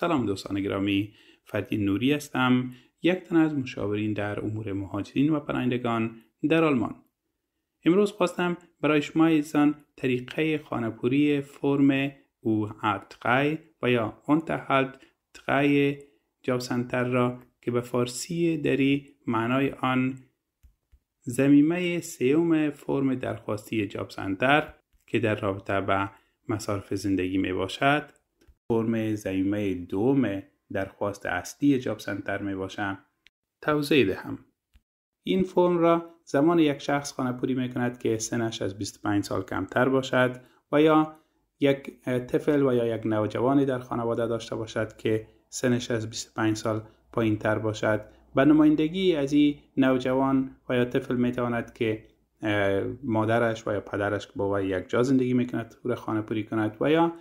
سلام دوستان گرامی فردین نوری هستم یک تن از مشاورین در امور مهاجرین و پناهندگان در آلمان امروز خواستم برای شما ایزان طریقه خانپوری فرم او اتقای و یا اون تقی جاب سنتر را که به فارسی دری معنای آن زمیمه سیوم فرم درخواستی سنتر که در رابطه به مصارف زندگی می باشد فرم زمینه دوم درخواست اصلی جاب سنتر می باشم توضیح دهم این فرم را زمان یک شخص خانه پوری می کند که سنش از 25 سال کمتر باشد و یا یک طفل و یا یک نوجوانی در خانواده داشته باشد که سنش از 25 سال پایین تر باشد به نمایندگی از این نوجوان و یا طفل می تواند که مادرش و یا پدرش با وی یک جا زندگی می کند او را خانه پوری کند و یا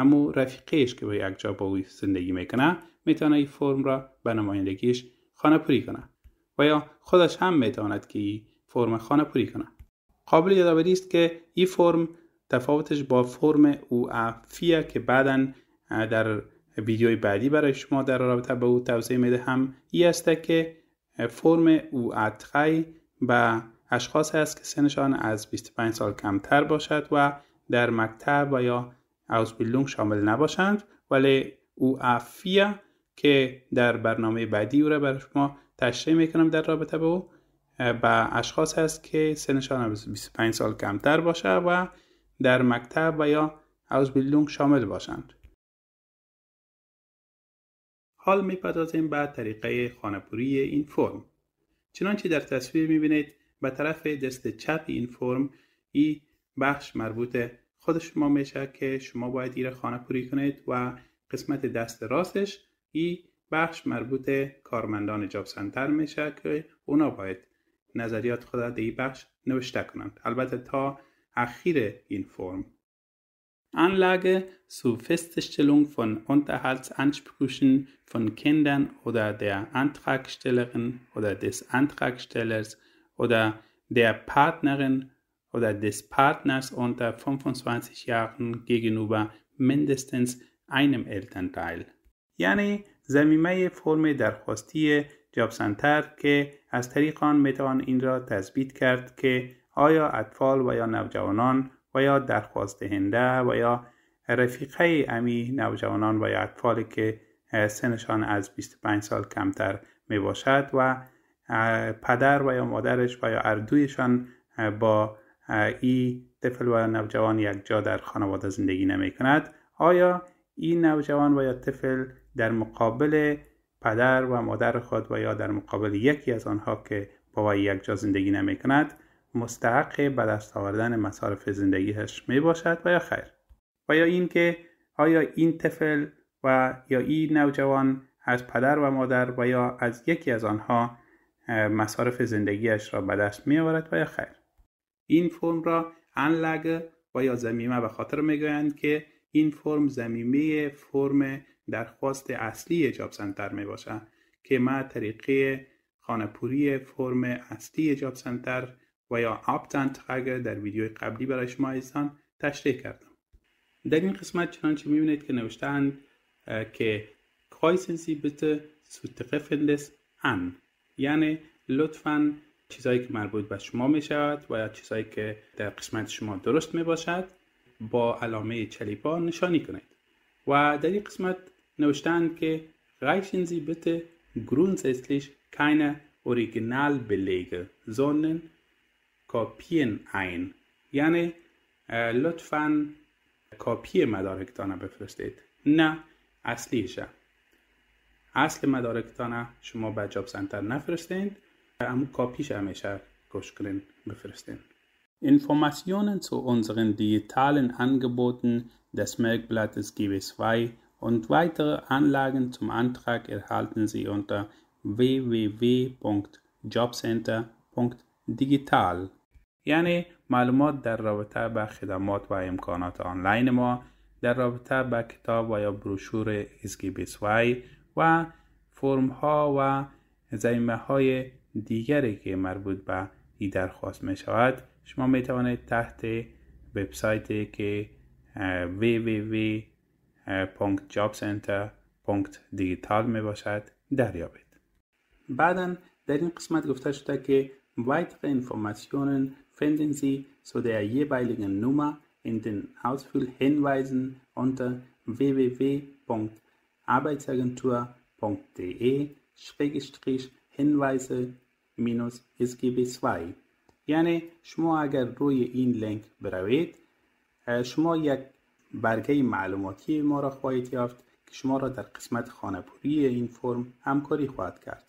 امو رفیقش که با یک جا با او زندگی میکنه میتونه این فرم را به نمایندگیش خانه پوری کنه و یا خودش هم میتواند که این فرم خانه پوری کنه قابل یادآوری است که این فرم تفاوتش با فرم او افیه که بعدا در ویدیوی بعدی برای شما در رابطه به او توضیح میده هم ای است که فرم او اتخی به اشخاص است که سنشان از 25 سال کمتر باشد و در مکتب و یا اوزبیلدونگ شامل نباشند ولی او افیه که در برنامه بعدی او را برای شما تشریح میکنم در رابطه با او به اشخاص هست که سنشان 25 سال کمتر باشه و در مکتب و یا اوزبیلدونگ شامل باشند حال میپردازیم به طریقه خانپوری این فرم چنانچه در تصویر میبینید به طرف دست چپ این فرم ای بخش مربوط خود شما میشه که شما باید ای خانه پوری کنید و قسمت دست راستش ای بخش مربوط کارمندان جاب سنتر میشه که اونا باید نظریات خود در این بخش نوشته کنند البته تا اخیر این فرم سو Anlage zur Feststellung von Unterhaltsansprüchen von Kindern oder der Antragstellerin oder des Antragstellers oder در Partnerin oder des Partners 25 Jahren gegenüber einem یعنی زمینه فرم درخواستی جاب سنتر که از طریق آن میتوان این را تثبیت کرد که آیا اطفال و یا نوجوانان و یا درخواست هنده و یا رفیقه امی نوجوانان و یا اطفالی که سنشان از 25 سال کمتر می باشد و پدر و یا مادرش و یا اردویشان با این طفل و نوجوان یک جا در خانواده زندگی نمی کند آیا این نوجوان و یا طفل در مقابل پدر و مادر خود و یا در مقابل یکی از آنها که با وی یک جا زندگی نمی کند مستحق به دست آوردن مصارف زندگیش می باشد و یا خیر و یا اینکه آیا این طفل و یا این نوجوان از پدر و مادر و یا از یکی از آنها مصارف زندگیش را به دست می آورد و یا خیر این فرم را انلگه و یا زمیمه به خاطر میگویند که این فرم زمیمه فرم درخواست اصلی جاب سنتر می باشد که ما طریقه پوری فرم اصلی جاب سنتر و یا آپتنت در ویدیو قبلی برای شما ایستم تشریح کردم در این قسمت چنانچه بینید که نوشتن که کایسنسی بیت سوتقفندس ان یعنی لطفاً چیزایی که مربوط به شما می شود و یا چیزایی که در قسمت شما درست می باشد با علامه چلیپا نشانی کنید و در این قسمت نوشتن که reichen گرون سیستلیش grundsätzlich keine Originalbelege, sondern کاپین این یعنی لطفا کاپی مدارکتان بفرستید نه اصلیشه اصل مدارکتان شما به جاب سنتر نفرستید am کاپیش همیشه گوش Informationen zu unseren digitalen Angeboten des Merkblattes gb 2 und weitere Anlagen zum Antrag erhalten Sie unter www.jobcenter.digital یعنی معلومات در رابطه به خدمات و امکانات آنلاین ما در رابطه به کتاب و یا بروشور SGB2 و فرم ها و زیمه های دیگری که مربوط به درخواست می شود شما می توانید تحت وبسایتی که www.jobcenter.digital می باشد دریابید بعدا در این قسمت گفته شده که weitere Informationen finden Sie zu der jeweiligen Nummer in den Ausfüllhinweisen unter www.arbeitsagentur.de-Arbeitsagentur Hinweise SGB2 یعنی شما اگر روی این لینک بروید شما یک برگه معلوماتی ما را خواهید یافت که شما را در قسمت خانهپوری این فرم همکاری خواهد کرد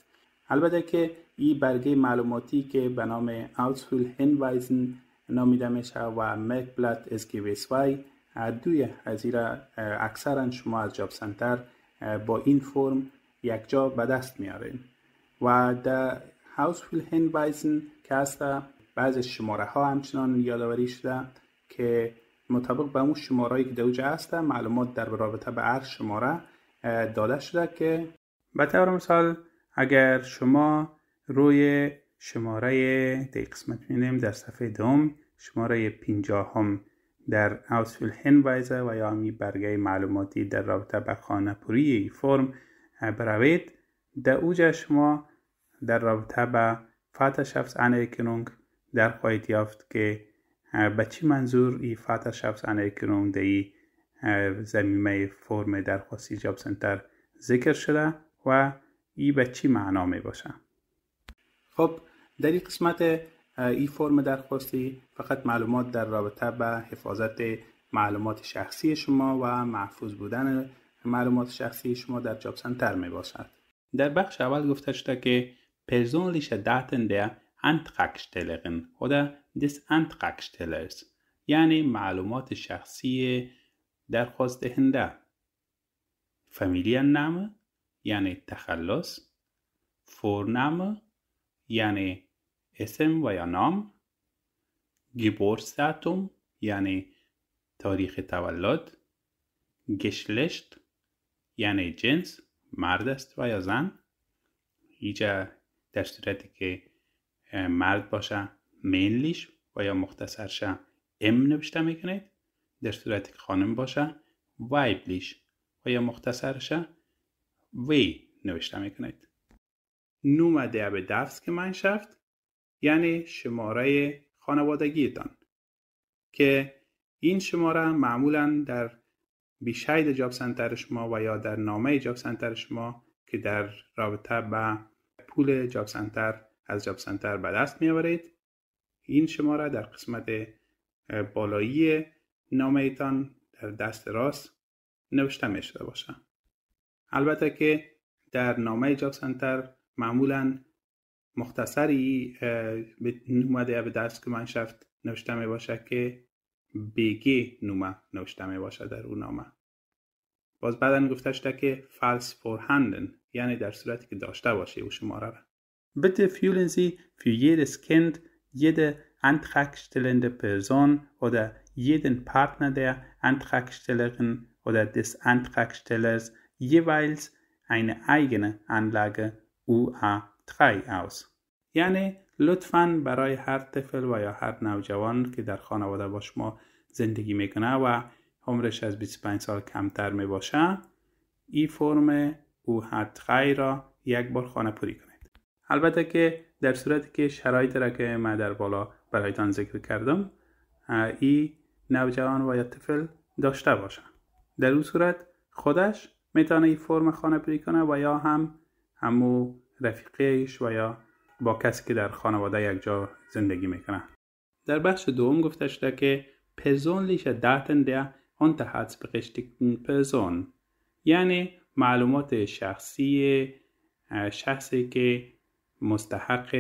البته که این برگه معلوماتی که به نام Ausfüll Hinweisen نامیده میشه و Merkblatt SGB2 دوی از اکثرا شما از جاب سنتر با این فرم یک جا به دست میارین و در هاوس فیل بایزن که هست بعض شماره ها همچنان یادآوری شده که مطابق به اون شماره که در اوجه هست معلومات در رابطه به هر شماره داده شده که به طور مثال اگر شما روی شماره دی قسمت میدیم در صفحه دوم شماره هم در اوسفیل هنوایزه و یا همی برگه معلوماتی در رابطه به خانه پوری فرم بروید در اوجه شما در رابطه به فتح شفز در خواهید یافت که به چی منظور ای فتح شفز زمینه در فرم درخواستی جاب سنتر ذکر شده و ای به چی معنا می باشه خب در این قسمت ای فرم درخواستی فقط معلومات در رابطه به حفاظت معلومات شخصی شما و محفوظ بودن معلومات شخصی شما در جاب سنتر می باشد در بخش اول گفته شده که persönliche Daten der Antragstellerin oder des Antragstellers, یعنی معلومات شخصی درخواست دهنده. فامیلیان نام یعنی تخلص، فورنام یعنی اسم و یا نام، گیبورستاتوم یعنی تاریخ تولد، گشلشت یعنی جنس، مرد است و یا زن، اینجا در صورتی که مرد باشه مینلیش و یا مختصرش ام نوشته میکنید در صورتی که خانم باشه وایبلیش و یا مختصرش وی نوشته میکنید نوم به دفت که من شفت یعنی شماره خانوادگیتان که این شماره معمولا در بیشاید جاب سنتر شما و یا در نامه جاب سنتر شما که در رابطه به پول جاب سنتر از جاب سنتر به دست می آورید این شماره در قسمت بالایی نامه در دست راست نوشته می شده باشه البته که در نامه جاب سنتر معمولا مختصری نومده به دست که من شفت نوشته می باشه که بگی نومه نوشته می باشه در اون نامه باز بعدا گفته شده که فالس فور هندن یعنی در صورتی که داشته باشه او شماره را بده فیولنزی یدس کند ید انتخکشتلند پرزون او در یدن پارتنر در انتخکشتلرن او در دس انتخکشتلرز یویلز این ایگن انلاگه او ا تخی اوز یعنی لطفا برای هر طفل و یا هر نوجوان که در خانواده با شما زندگی میکنه و عمرش از 25 سال کمتر میباشه ای فرم و را یک بار خانه پوری کنید البته که در صورتی که شرایط را که من در بالا برایتان ذکر کردم ای نوجوان و یا طفل داشته باشند در اون صورت خودش میتونه این فرم خانه پوری کنه و یا هم همو رفیقیش و یا با کسی که در خانواده یک جا زندگی میکنه در بخش دوم گفته شده که ده اون تحت بقشتی پزون یعنی معلومات شخصی شخصی که مستحق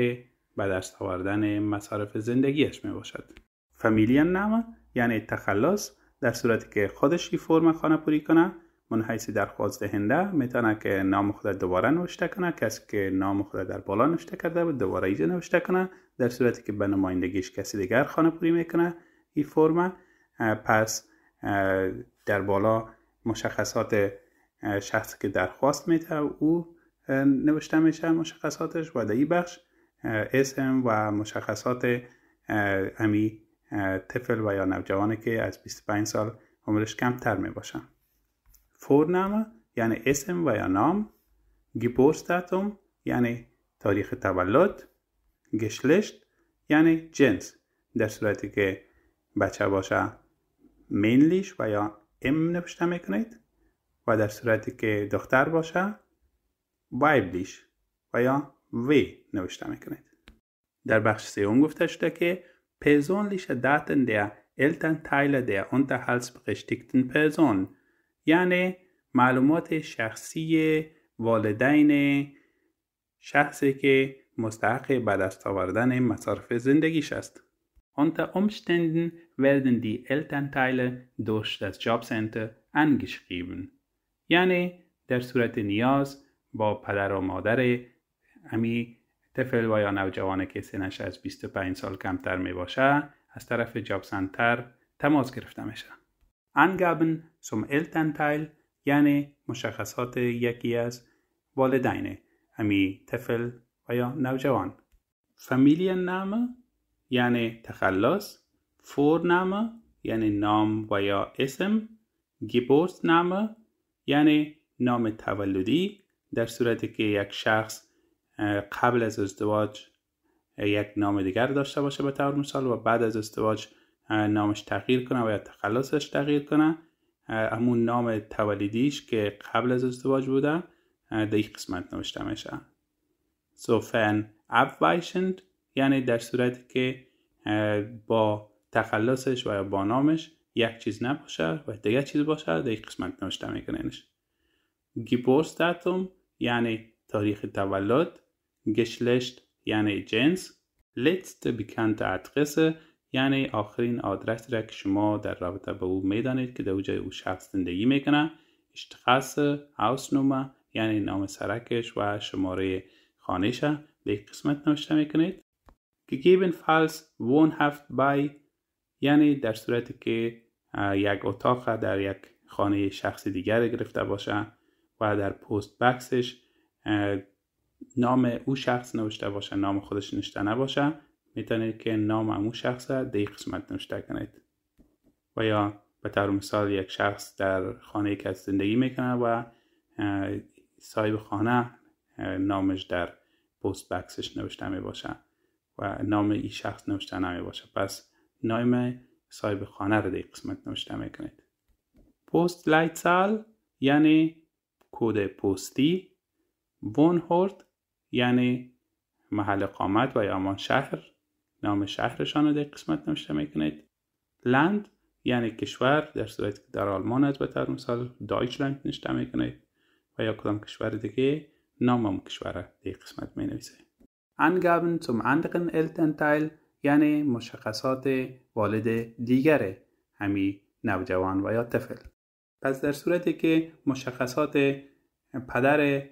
به دست آوردن مصارف زندگیش می باشد فمیلیا نام یعنی تخلص در صورتی که خودش این فرم خانه پوری کنه منحیث درخواست دهنده میتونه که نام خود دوباره نوشته کنه کسی که نام خود در بالا نوشته کرده بود دوباره اینجا نوشته کنه در صورتی که به نمایندگیش کسی دیگر خانه پوری میکنه این فرم پس در بالا مشخصات شخصی که درخواست میده او نوشته میشه مشخصاتش و در بخش اسم و مشخصات امی طفل و یا نوجوانی که از 25 سال عمرش کمتر می باشن فورنام یعنی اسم و یا نام گیبورستاتوم یعنی تاریخ تولد گشلشت یعنی جنس در صورتی که بچه باشه مینلیش و یا ام نوشته میکنید و در صورتی که دختر باشه وایبلیش و یا وی نوشته میکنید در بخش سوم گفته شده که پرسونliche Daten der Elternteile der Unterhaltsberechtigten پیزون یعنی معلومات شخصی والدین شخصی که مستحق به دست آوردن مصارف زندگیش است. Unter Umständen werden die Elternteile durch جاب سنتر angeschrieben. یعنی در صورت نیاز با پدر و مادر امی طفل و یا نوجوان که سنش از 25 سال کمتر می باشه از طرف جاب سنتر تماس گرفته میشه. انگابن سوم التنتایل یعنی مشخصات یکی از والدین امی طفل و یا نوجوان. فامیلین نام یعنی تخلص نام، یعنی نام و یا اسم گیبورت نامه یعنی نام تولدی در صورتی که یک شخص قبل از ازدواج یک نام دیگر داشته باشه به طور مثال و بعد از ازدواج نامش تغییر کنه و یا تخلصش تغییر کنه همون نام تولدیش که قبل از ازدواج بوده در این قسمت نوشته میشه سوفن ابوایشند یعنی در صورتی که با تخلصش و یا با نامش یک چیز نباشه و دیگه چیز باشه در یک قسمت نوشته میکننش گیبورس داتوم یعنی تاریخ تولد گشلشت یعنی جنس لیتست بیکنت ادرسه یعنی آخرین آدرس را که شما در رابطه به او میدانید که در جای او شخص زندگی میکنه اشتخاص هاوس نومه یعنی نام سرکش و شماره خانهشه به قسمت نوشته میکنید وون هفت bei یعنی در صورتی که یک اتاق در یک خانه شخص دیگر گرفته باشه و در پست بکسش نام او شخص نوشته باشه نام خودش نوشته نباشه میتونید که نام او شخص را در قسمت نوشته کنید و یا به طور مثال یک شخص در خانه کس زندگی میکنه و صاحب خانه نامش در پست بکسش نوشته می باشه و نام این شخص نوشته نمی باشه پس نام صاحب خانه رو در قسمت نوشته میکنید پست لایتسال یعنی کود پستی وون یعنی محل قامت و یا شهر نام شهرشان رو در قسمت نوشته میکنید لند یعنی کشور در صورت که در آلمان از به طور مثال دایچلند نوشته میکنید و یا کدام کشور دیگه نام هم کشور در قسمت می نویسه Angaben zum anderen Elternteil یعنی مشخصات والد دیگر همی نوجوان و یا طفل پس در صورتی که مشخصات پدر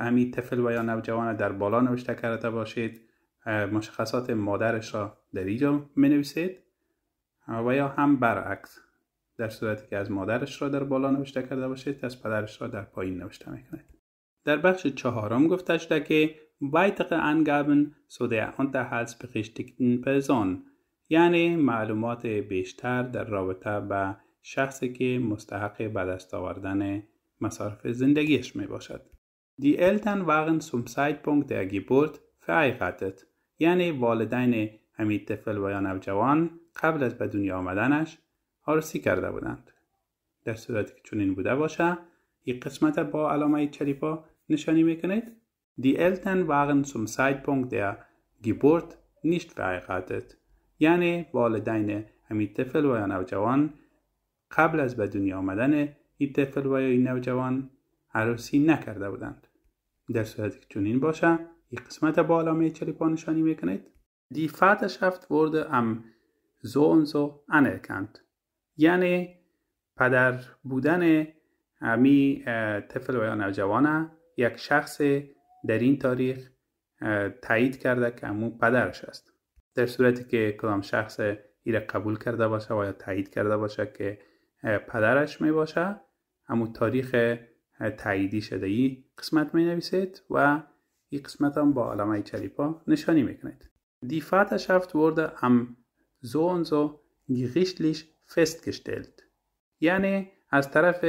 همی طفل و یا نوجوان در بالا نوشته کرده باشید مشخصات مادرش را در اینجا می نویسید و یا هم برعکس در صورتی که از مادرش را در بالا نوشته کرده باشید از پدرش را در پایین نوشته کنید در بخش چهارم گفته شده که weitere Angaben zu der unterhaltsberechtigten Person یعنی معلومات بیشتر در رابطه به شخصی که مستحق به دست آوردن مصارف زندگیش می باشد. Die Eltern waren zum Zeitpunkt der Geburt verheiratet. یعنی والدین همین طفل و یا نوجوان قبل از به دنیا آمدنش آرسی کرده بودند. در صورتی که چنین بوده باشه، یک قسمت با علامه چلیپا نشانی میکنید Die Eltern waren zum Zeitpunkt der Geburt nicht verheiratet یعنی والدین همین طفل و یا نوجوان قبل از به دنیا آمدن این طفل و یا نوجوان عروسی نکرده بودند در صورتی که چنین باشه این قسمت بالا چلیپا نشانی میکنید دی Vaterschaft ورد ام so und so یعنی پدر بودن همی طفل و یا نوجوان یک شخص در این تاریخ تایید کرده که امو پدرش است در صورتی که کدام شخص ایره قبول کرده باشه و یا تایید کرده باشه که پدرش می باشه امو تاریخ تاییدی شده ای قسمت می نویسید و این قسمت هم با علامه چلیپا نشانی میکنید دی Vaterschaft wurde am so und so gerichtlich festgestellt یعنی از طرف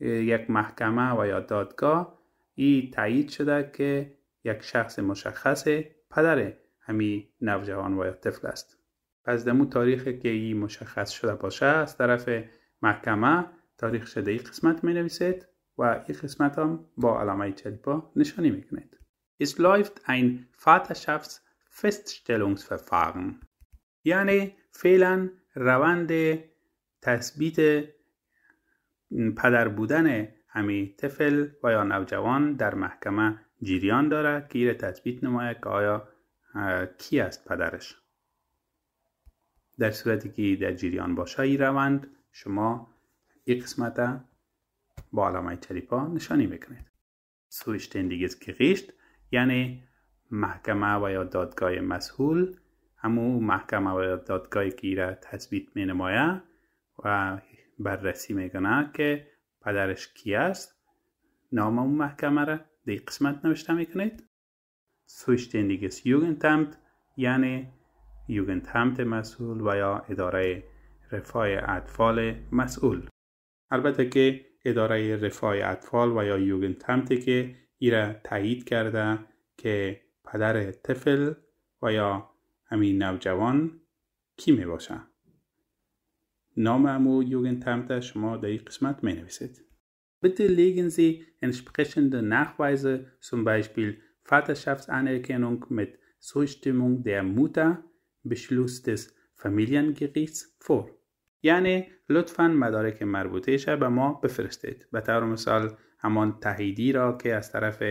یک محکمه و یا دادگاه ای تایید شده که یک شخص مشخص پدر همی نوجوان و طفل است پس دمو تاریخ که ای مشخص شده باشه از طرف محکمه تاریخ شده ای قسمت می نویسید و این قسمت هم با علامه چلپا نشانی می کنید. این läuft ein Vaterschaftsfeststellungsverfahren. یعنی فعلا روند تثبیت پدر بودن همی طفل و یا نوجوان در محکمه جیریان داره که ایره تثبیت نمایه که آیا کی است پدرش در صورتی که در جیریان باشه ای روند شما این قسمت با علامه چلیپا نشانی میکنید سویشتین دیگه که غیشت یعنی محکمه و یا دادگاه مسئول همو محکمه و یا دادگاهی که ایره تثبیت می نمایه و بررسی میکنه که پدرش کی است نام اون محکمه را در قسمت نوشته میکنید سویشتندیگس یوگنتمت یعنی یوگنتمت مسئول و یا اداره رفای اطفال مسئول البته که اداره رفای اطفال و یا یوگنتمت که ایره تایید کرده که پدر طفل و یا همین نوجوان کی می باشه نام امو یوگن Tamta شما در این قسمت می نویسید. Bitte legen Sie entsprechende Nachweise, zum Beispiel Vaterschaftsanerkennung mit در موتا بشلوس Beschluss des Familiengerichts فور. یعنی لطفا مدارک مربوطه مربوطهش به ما بفرستید به طور مثال همان تهیدی را که از طرف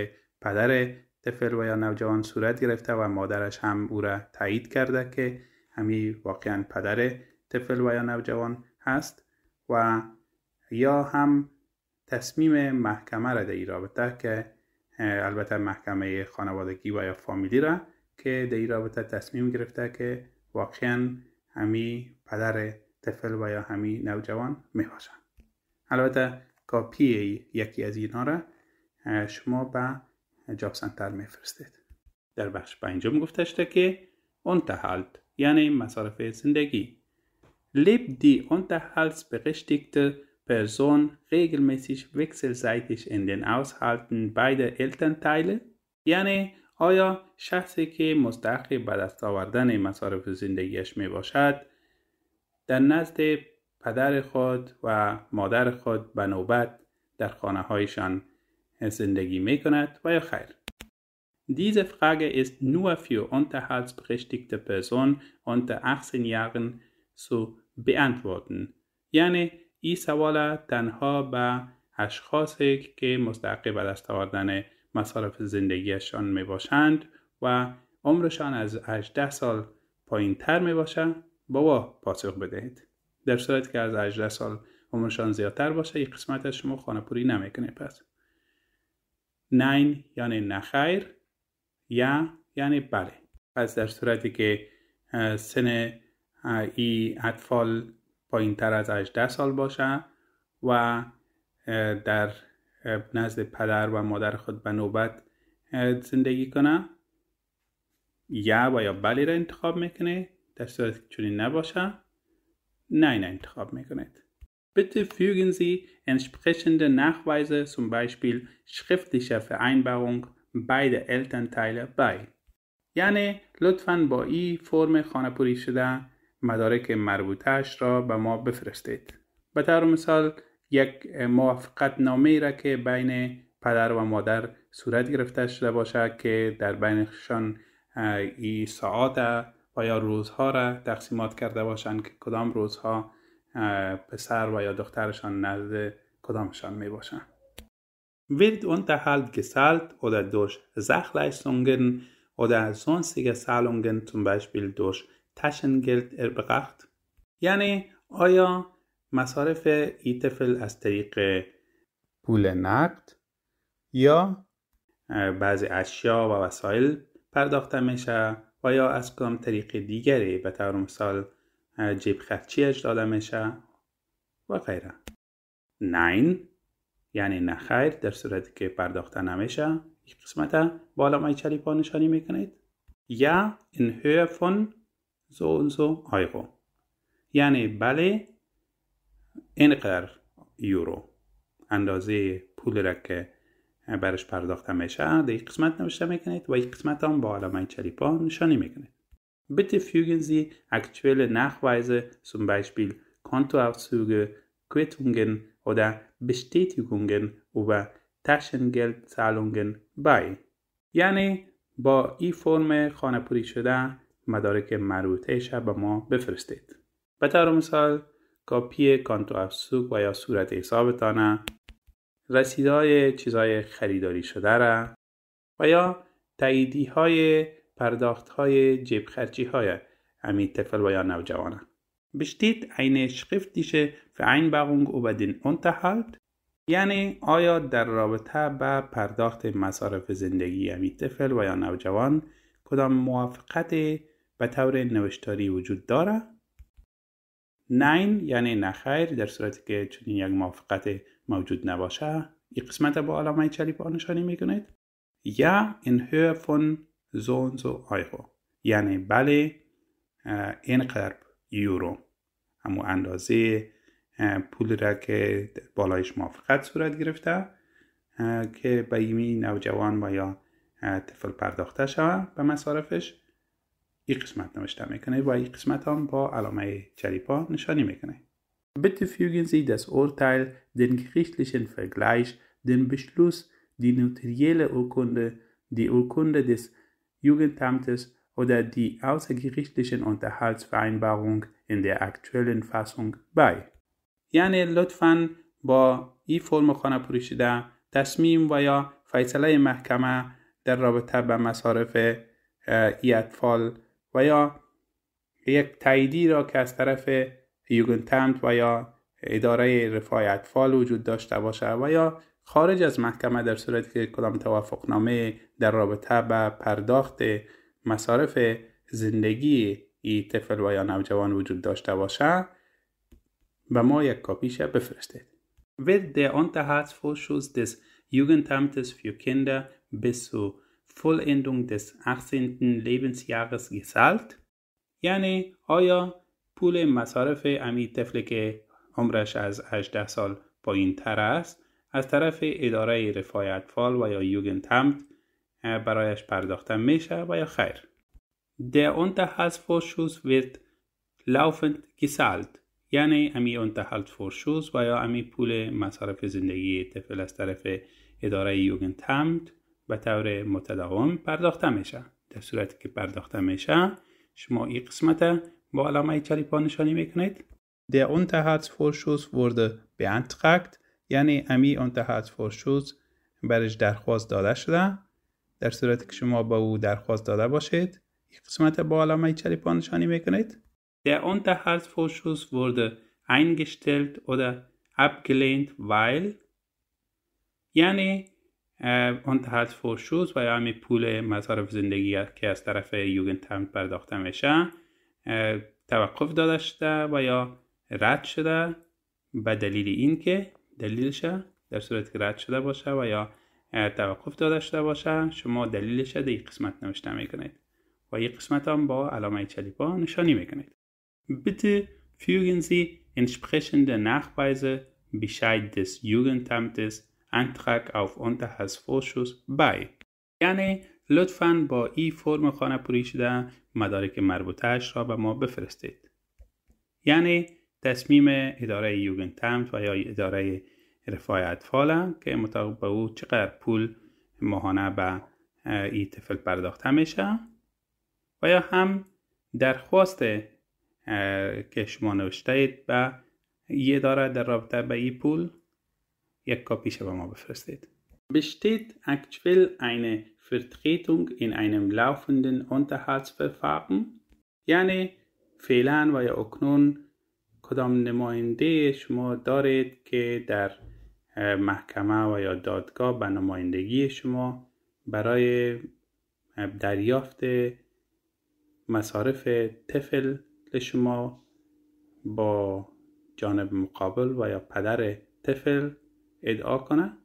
پدر طفل و یا نوجوان صورت گرفته و مادرش هم او را تایید کرده که همی واقعا پدر طفل و یا نوجوان هست و یا هم تصمیم محکمه را در رابطه که البته محکمه خانوادگی و یا فامیلی را که در رابطه تصمیم گرفته که واقعا همی پدر طفل و یا همی نوجوان می البته کاپی یکی از اینها را شما به جاب سنتر میفرستید در بخش پنجم گفته شده که اون یعنی مصارف زندگی lebt die unterhaltsberechtigte Person regelmäßig wechselseitig in den Haushalten beider Elternteile? یعنی آیا شخصی که مستحق به دست آوردن مصارف زندگیش می باشد در نزد پدر خود و مادر خود به نوبت در خانه هایشان زندگی می کند و یا خیر؟ Diese Frage ist nur für unterhaltsberechtigte Personen unter 18 Jahren zu beantworten. یعنی این سوال تنها به اشخاصی که مستحق به دست آوردن مصارف زندگیشان می باشند و عمرشان از 18 سال پایین تر می باشه بابا پاسخ بدهید در صورت که از 18 سال عمرشان زیادتر باشه یک قسمت شما خانه پوری نمیکنه پس نین یعنی نخیر یا یعنی بله پس در صورتی که سن ای اطفال پایین تر از 18 سال باشه و در نزد پدر و مادر خود به نوبت زندگی کنه یا و یا بلی را انتخاب میکنه در صورت چنین نباشه نه را انتخاب میکنید Bitte fügen Sie entsprechende Nachweise, zum Beispiel schriftliche Vereinbarung beide Elternteile bei. یعنی لطفاً با این فرم خانه پوری شده مدارک اش را به ما بفرستید به طور مثال یک موافقت نامه را که بین پدر و مادر صورت گرفته شده باشد که در بینشان ای ساعت و یا روزها را تقسیمات کرده باشند که کدام روزها پسر و یا دخترشان نزد کدامشان می باشند Wird Unterhalt دوش oder durch Sachleistungen oder sonstige Zahlungen, zum بیل دوش تشنگلت اربقخت یعنی آیا مصارف ایتفل از طریق پول نقد یا بعضی اشیا و وسایل پرداخته میشه و یا از کدام طریق دیگری به طور مثال جیب خرچیش داده میشه و غیره نین یعنی نخیر در صورتی که پرداخته نمیشه یک قسمت بالا مای چلیپا نشانی میکنید یا این هوه so und یعنی بله اینقدر یورو اندازه پول را که برش پرداخته میشه در یک قسمت نوشته میکنید و یک قسمت هم با علامه چلیپا نشانی میکنید Bitte fügen Sie aktuelle کانتو zum Beispiel Kontoauszüge, Quittungen oder و über Taschengeldzahlungen bei. یعنی با این فرم خانه پوری شده مدارک مربوطه شب به ما بفرستید به طور مثال کاپی کانتو افسوک و یا صورت حسابتانه رسیدهای چیزهای خریداری شده را و یا تاییدی های پرداخت های جیب خرچی های امید طفل و یا نوجوانه بشتید عین شقفت دیشه و عین بغونگ و بدین انتحالت یعنی آیا در رابطه به پرداخت مصارف زندگی امید طفل و یا نوجوان کدام موافقت به طور نوشتاری وجود داره؟ نین یعنی نخیر در صورتی که چنین یک موافقت موجود نباشه این قسمت با علامه چلیپا نشانی میکنید یا این هو فون زونز و یعنی بله این قرب یورو اما اندازه پول را که بالایش موافقت صورت گرفته که به ایمی نوجوان و یا طفل پرداخته شود به مصارفش یک قسمت نوشته میکنه و یک قسمت هم با علامه چریپا نشانی میکنه Bitte Sie das Urteil den gerichtlichen Vergleich, den Beschluss, die notarielle Urkunde, die Urkunde des Jugendamtes oder die außergerichtlichen Unterhaltsvereinbarung in der aktuellen Fassung bei. یعنی لطفاً با این فرم خانه پروشیده تصمیم و یا فیصله محکمه در رابطه به مصارف ای اطفال و یا یک تاییدی را که از طرف یوگنتمت و یا اداره رفای اطفال وجود داشته باشد و یا خارج از محکمه در صورت که کدام توافقنامه در رابطه به پرداخت مصارف زندگی ای طفل و یا نوجوان وجود داشته باشه به ما یک کاپیشه بفرستید wird der Unterhaltsvorschuss des Jugendamtes für Kinder bis zu Vollendung des 18. Lebensjahres gezahlt. یعنی آیا پول مصارف امی طفل که عمرش از 18 سال پایین تر است از طرف اداره رفای اطفال و یا یوگنتمت برایش پرداخته میشه و یا خیر Der Unterhaltsvorschuss wird laufend gezahlt یعنی امی Unterhaltsvorschuss و یا امی پول مصارف زندگی طفل از طرف اداره یوگنتمت به طور متداوم پرداخته میشه در صورتی که پرداخته میشه شما این قسمت با علامه چلیپا نشانی میکنید در اون Unterhaltsvorschuss به beantragt یعنی امی فرشوز برش درخواست داده شده در صورتی که شما با او درخواست داده باشید این قسمت با علامه چلیپا نشانی میکنید Der Unterhaltsvorschuss wurde eingestellt oder abgelehnt, یعنی اون تحت فرشوز و یا همی پول مصارف زندگی که از طرف تمت پرداخته میشه توقف داده شده و یا رد شده به دلیل اینکه دلیلش در صورت که رد شده باشه و یا توقف داده شده باشه شما دلیلش در این قسمت نوشته میکنید و این قسمت هم با علامه چلیپا نشانی میکنید bitte fügen در entsprechende بیشاید دست یوگن Jugendamtes Antrag auf Unterhaltsvorschuss یعنی لطفا با ای فرم خانه پوری شده مدارک مربوطه را به ما بفرستید یعنی تصمیم اداره یوگنتمت و یا اداره رفای اطفال که مطابق به او چقدر پول ماهانه به ای طفل پرداخته میشه و یا هم درخواست که شما نوشته اید به ای اداره در رابطه به ای پول یک کاپیش به ما بفرستید اکچویل aktuell eine این in einem laufenden Unterhaltsverfahren یعنی فعلا و یا اکنون کدام نماینده شما دارید که در محکمه و یا دادگاه به نمایندگی شما برای دریافت مصارف طفل شما با جانب مقابل و یا پدر طفل ادعا کنه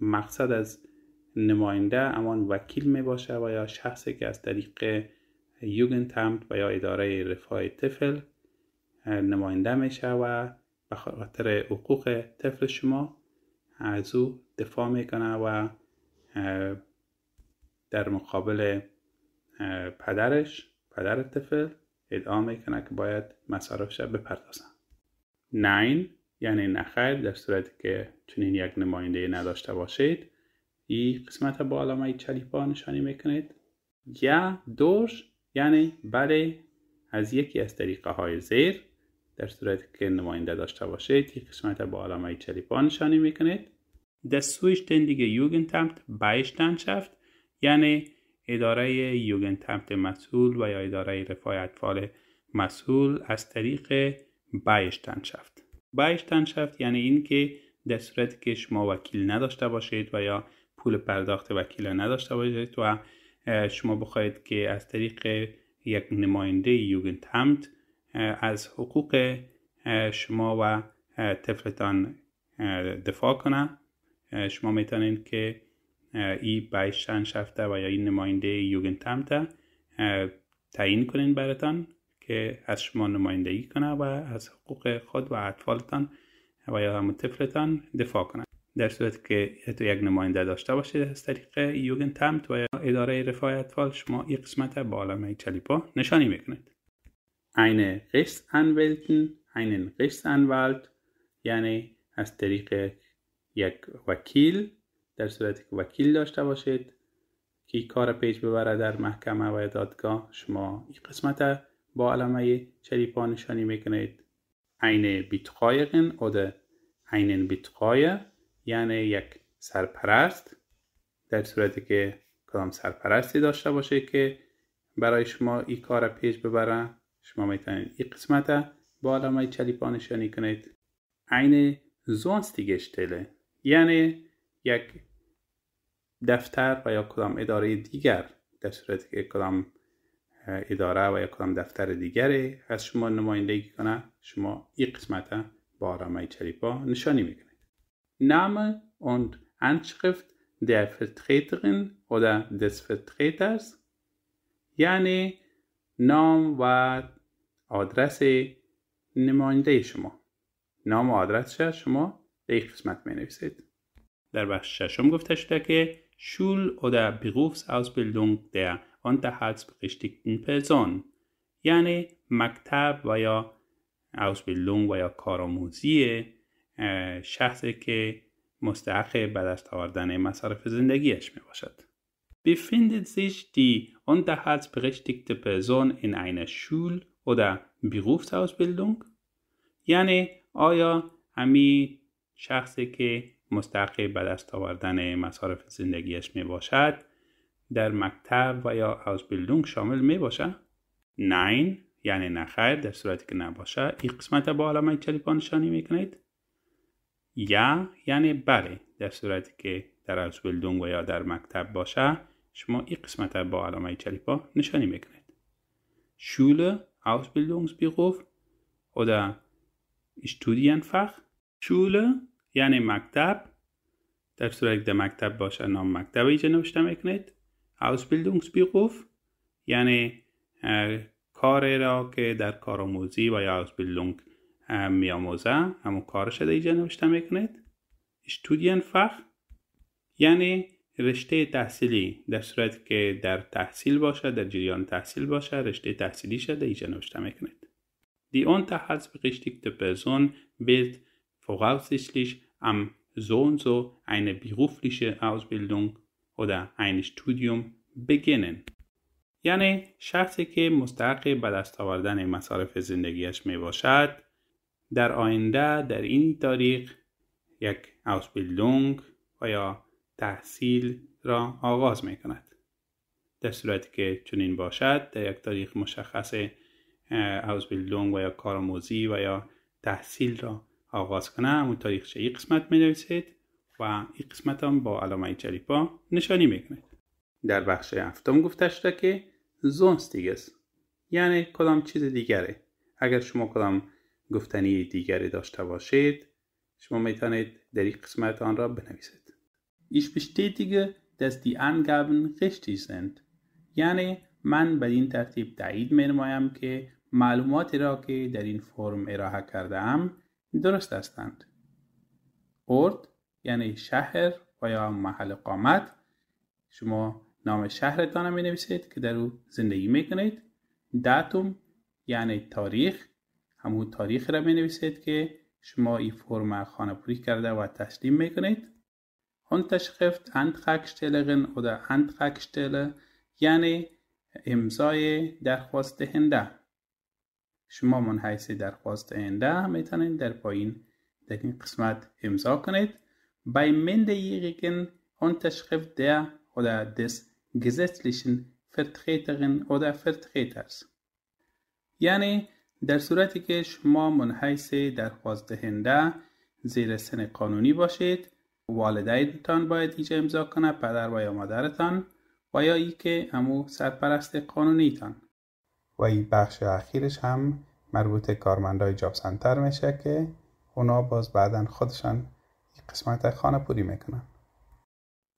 مقصد از نماینده امان وکیل می باشه و یا شخصی که از طریق یوگنتمت و یا اداره رفاه طفل نماینده میشه و به خاطر حقوق طفل شما از او دفاع کنه و در مقابل پدرش پدر طفل ادعا کنه که باید مصارفش بپردازن 9 یعنی نخیر در صورتی که چنین یک نماینده نداشته باشید ای قسمت با علامه چلیپا نشانی میکنید یا دوش یعنی بله از یکی از طریقه های زیر در صورتی که نماینده داشته باشید این قسمت با علامه چلیپا نشانی میکنید در zuständige Jugendamt شفت یعنی اداره یوگنتمت مسئول و یا اداره رفای اطفال مسئول از طریق شفت بایشتنشفت یعنی این که در صورتی که شما وکیل نداشته باشید و یا پول پرداخت وکیل نداشته باشید و شما بخواید که از طریق یک نماینده یوگنت همت از حقوق شما و طفلتان دفاع کنه شما میتونید که ای بایشتنشفت و یا این نماینده یوگنت همت تعیین کنین براتان که از شما نمایندگی کنه و از حقوق خود و اطفالتان و یا هم طفلتان دفاع کنه. در صورت که تو یک نماینده داشته باشید از طریق یوگن تمت و اداره رفاه اطفال شما این قسمت با عالم چلیپا نشانی میکنید این قیس انویلتن این قیس یعنی از طریق یک وکیل در صورت که وکیل داشته باشید که کار پیش ببره در محکمه و دادگاه شما این قسمت با علامه چلیپا نشانی میکنید عین قایقن او ده عینن بیتقایه یعنی یک سرپرست در صورتی که کدام سرپرستی داشته باشه که برای شما این کار پیش ببره شما میتونید این قسمت با علامه چلیپا نشانی کنید عین زونستیگه یعنی یک دفتر و یا کدام اداره دیگر در صورتی که کدام اداره و یک کدام دفتر دیگری از شما نمایندگی کنه شما این قسمت با آرامه چریپا نشانی میکنید نام و Anschrift در و در des است یعنی نام و آدرس نماینده شما نام و آدرس شما در یک قسمت می نویسید در بخش ششم گفته شده که Schul- oder Berufsausbildung der unterhaltsberechtigten Person. یعنی Maktab و ausbildung و یا کارآموزی شخصی که مستحق به دست آوردن مصارف Befindet sich die unterhaltsberechtigte Person in einer Schul- oder Berufsausbildung? یعنی euer Ami Schachseke, مستقی به دست آوردن مصارف زندگیش می باشد در مکتب و یا آزبیلدونگ شامل می باشد؟ نین یعنی نخیر در صورتی که نباشه این قسمت با علامه چلیپا نشانی میکنید یا یعنی بله در صورتی که در بلدونگ و یا در مکتب باشه شما این قسمت با علامه چلیپا نشانی میکنید شوله در اشتودین Studienfach. شول یعنی مکتب در صورت که مکتب باشه نام مکتب ایجا نوشته میکنید بیقوف یعنی کار را که در کارآموزی و یا Ausbildung میاموزه همون کارش در ایجا نوشته میکنید Studienfach یعنی رشته تحصیلی در صورت که در تحصیل باشه در جریان تحصیل باشه رشته تحصیلی شده ایجا نوشته میکنید Die Unterhaltsberichtigte Person bildet voraussichtlich am so und so eine berufliche Ausbildung oder ein Studium beginnen. یعنی شخصی که مستحق به دست آوردن مصارف زندگیش می باشد در آینده در این تاریخ یک اوسبیلدونگ و یا تحصیل را آغاز می کند. در صورتی که چنین باشد در یک تاریخ مشخص اوسبیلدونگ و یا کارموزی و یا تحصیل را آغاز کنم اون تاریخچه قسمت می و این قسمت هم با علامه چریپا نشانی می کنید. در بخش هفتم گفته شده که زونس است. یعنی کدام چیز دیگره. اگر شما کدام گفتنی دیگری داشته باشید شما می توانید در این قسمت آن را بنویسید. ایش bestätige, dass die Angaben richtig یعنی من به این ترتیب تایید می که معلوماتی را که در این فرم ارائه کرده ام درست هستند ارد یعنی شهر و یا محل قامت شما نام شهرتان می نویسید که در او زندگی می کنید داتوم یعنی تاریخ همون تاریخ را می نویسید که شما این فرم خانه پوری کرده و تسلیم می کنید انتخکشتلغن او در انتخکشتل یعنی امضای درخواست هنده شما من حیث درخواست آینده میتونید در پایین در این قسمت امضا کنید ده minderjährigen Unterschrift der دس des gesetzlichen Vertreterin oder Vertreters یعنی در صورتی که شما حیث درخواست دهنده زیر سن قانونی باشید والدینتان باید اینجا امضا کنه پدر و یا مادرتان و یا ای که امو سرپرست قانونیتان و این بخش اخیرش هم مربوط کارمندای جاب سنتر میشه که اونا باز بعدا خودشان قسمت خانه پوری میکنن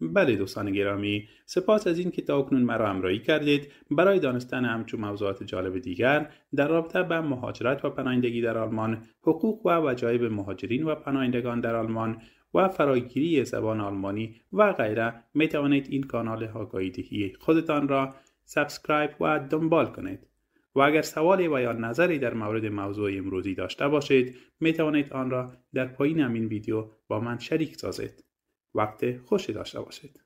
بله دوستان گرامی سپاس از این که تا اکنون مرا همراهی کردید برای دانستن همچون موضوعات جالب دیگر در رابطه به مهاجرت و پناهندگی در آلمان حقوق و وجایب مهاجرین و پناهندگان در آلمان و فراگیری زبان آلمانی و غیره می توانید این کانال آگاهی خودتان را سابسکرایب و دنبال کنید و اگر سوالی و یا نظری در مورد موضوع امروزی داشته باشید می توانید آن را در پایین همین ویدیو با من شریک سازید وقت خوشی داشته باشید